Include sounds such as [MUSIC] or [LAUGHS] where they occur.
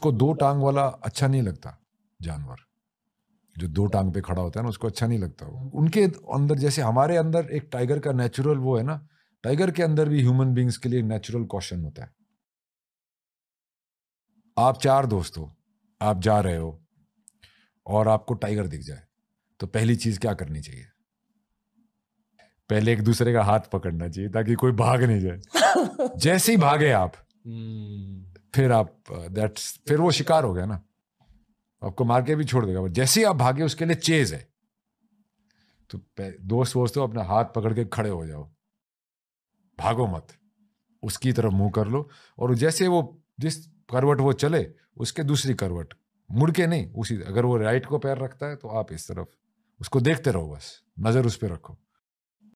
उसको दो टांग वाला अच्छा नहीं लगता जानवर जो दो टांग पे खड़ा होता है ना उसको अच्छा नहीं लगता वो उनके अंदर जैसे हमारे अंदर एक टाइगर का नेचुरल वो है ना टाइगर के अंदर भी ह्यूमन बींग्स के लिए नेचुरल कॉशन होता है आप चार दोस्त हो आप जा रहे हो और आपको टाइगर दिख जाए तो पहली चीज क्या करनी चाहिए पहले एक दूसरे का हाथ पकड़ना चाहिए ताकि कोई भाग नहीं जाए [LAUGHS] जैसे ही भागे आप हम्म। फिर आप दैट्स uh, फिर वो शिकार हो गया ना आपको मार के भी छोड़ देगा जैसे ही आप भागे उसके लिए चेज है तो दोस्त वोस्त हो अपना हाथ पकड़ के खड़े हो जाओ भागो मत उसकी तरफ मुंह कर लो और जैसे वो जिस करवट वो चले उसके दूसरी करवट मुड़ के नहीं उसी अगर वो राइट को पैर रखता है तो आप इस तरफ उसको देखते रहो बस नज़र उस पर रखो